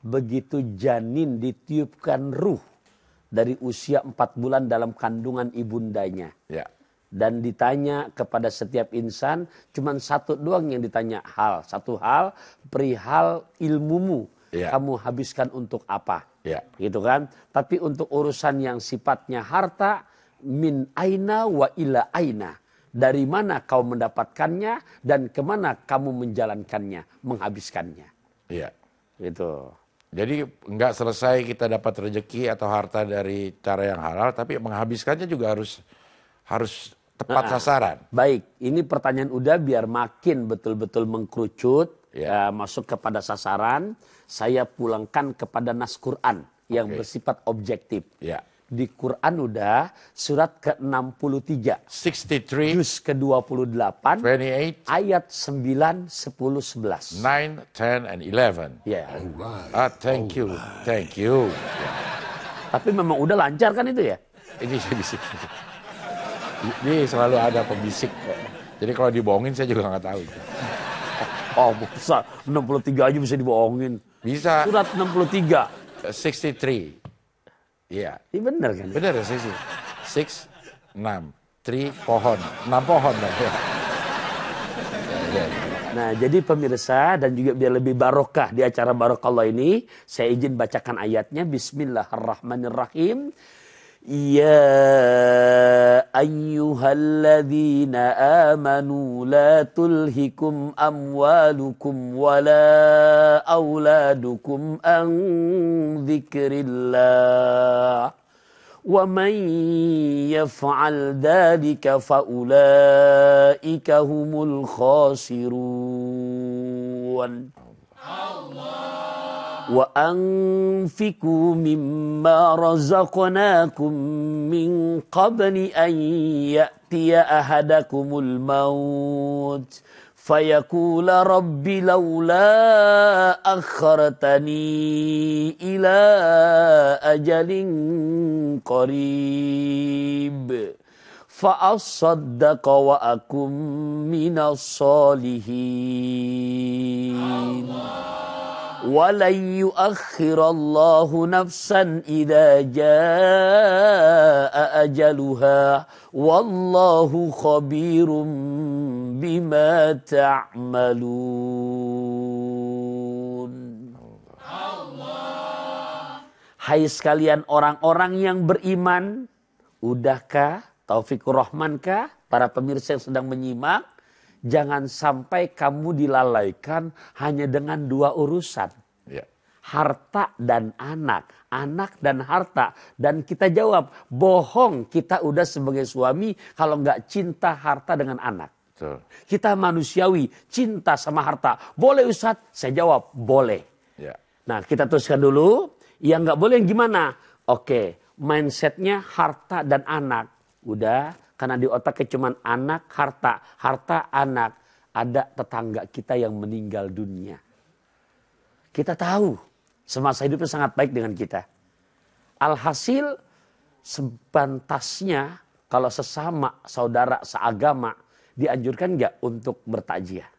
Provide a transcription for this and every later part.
begitu janin ditiupkan ruh dari usia empat bulan dalam kandungan ibundanya. Ya. Dan ditanya kepada setiap insan, cuma satu doang yang ditanya hal. Satu hal, perihal ilmumu. Ya. Kamu habiskan untuk apa? Ya. Gitu kan? Tapi untuk urusan yang sifatnya harta, min aina wa ila aina. Dari mana kau mendapatkannya dan kemana kamu menjalankannya, menghabiskannya. Ya. Gitu. Jadi nggak selesai kita dapat rezeki atau harta dari cara yang halal, tapi menghabiskannya juga harus harus tepat nah, sasaran. Baik, ini pertanyaan udah biar makin betul-betul mengkerucut yeah. Ya. uh, masuk kepada sasaran. Saya pulangkan kepada nas Quran yang okay. bersifat objektif. Yeah di Quran udah surat ke-63 63 juz ke-28 28 ayat 9 10 11 9 10 and 11 ya yeah. right. ah thank you right. thank you yeah. tapi memang udah lancar kan itu ya ini saya bisik ini selalu ada pembisik jadi kalau dibohongin saya juga nggak tahu oh bisa 63 aja bisa dibohongin bisa surat 63 63 Iya. Ini iya, benar kan? Benar ya, sih. Six, enam, tri pohon, enam pohon lah. Ya. Iya, iya. Nah, jadi pemirsa dan juga biar lebih barokah di acara Barokallah ini, saya izin bacakan ayatnya. Bismillahirrahmanirrahim. Ya أيها الذين آمنوا لا تلهكم أموالكم ولا أولادكم عن ذكر الله ومن يفعل ذلك فأولئك هم الخاسرون الله وأنفقوا مما رزقناكم من قبل أن يأتي أحدكم الموت فيقول رب لولا أخرتني إلى أجل قريب فأصدق وأكن من الصالحين الله ولن يؤخر الله نفسا إذا جاء أجلها والله خبير بما تعملون Hai sekalian orang-orang yang beriman, udahkah Taufikur Rahmankah para pemirsa yang sedang menyimak jangan sampai kamu dilalaikan hanya dengan dua urusan. Ya. Harta dan anak, anak dan harta. Dan kita jawab, bohong kita udah sebagai suami kalau nggak cinta harta dengan anak. Betul. Kita manusiawi, cinta sama harta. Boleh Ustadz? Saya jawab, boleh. Ya. Nah kita teruskan dulu. Yang nggak boleh yang gimana? Oke, mindsetnya harta dan anak. Udah, karena di otaknya cuma anak, harta. Harta, anak. Ada tetangga kita yang meninggal dunia. Kita tahu. Semasa hidupnya sangat baik dengan kita. Alhasil, sebantasnya kalau sesama saudara seagama dianjurkan nggak untuk bertajia.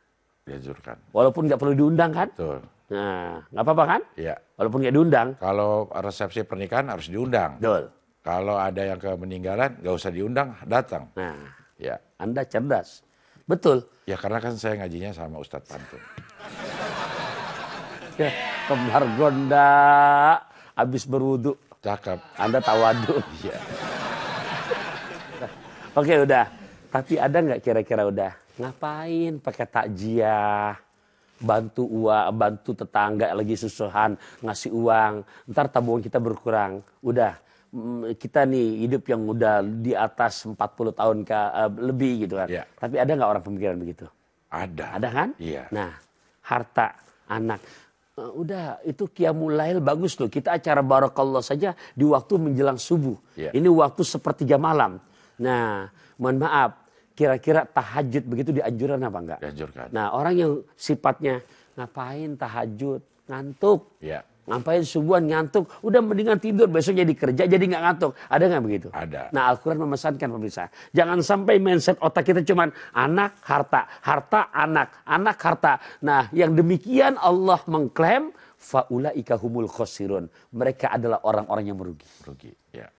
Dianjurkan. Walaupun nggak perlu diundang kan? Betul. Nah, nggak apa-apa kan? Iya. Walaupun nggak diundang. Kalau resepsi pernikahan harus diundang. Betul. Kalau ada yang ke meninggalan, nggak usah diundang, datang. Nah, ya. Anda cerdas. Betul. Ya karena kan saya ngajinya sama Ustadz Pantun. ya, kembar gonda, habis berwudu. Cakep. Anda tawadu. Iya. Oke udah. Tapi ada nggak kira-kira udah ngapain pakai takjiah? bantu uang, bantu tetangga lagi susuhan, ngasih uang, ntar tabungan kita berkurang. Udah, Mm, kita nih hidup yang udah di atas 40 tahun ke, uh, lebih gitu kan. Ya. Tapi ada nggak orang pemikiran begitu? Ada. Ada kan? Iya. Nah, harta, anak. Uh, udah itu kiamulail bagus loh. Kita acara barakallah saja di waktu menjelang subuh. Ya. Ini waktu sepertiga malam. Nah, mohon maaf, kira-kira tahajud begitu dianjurkan apa enggak? Dianjurkan. Nah, orang yang sifatnya ngapain tahajud, ngantuk. iya Ngapain subuhan ngantuk? Udah mendingan tidur besok jadi kerja jadi nggak ngantuk. Ada nggak begitu? Ada. Nah Al-Quran memesankan pemirsa. Jangan sampai mindset otak kita cuman anak harta, harta anak, anak harta. Nah yang demikian Allah mengklaim faula ikahumul khosirun. Mereka adalah orang-orang yang merugi. Rugi. Ya.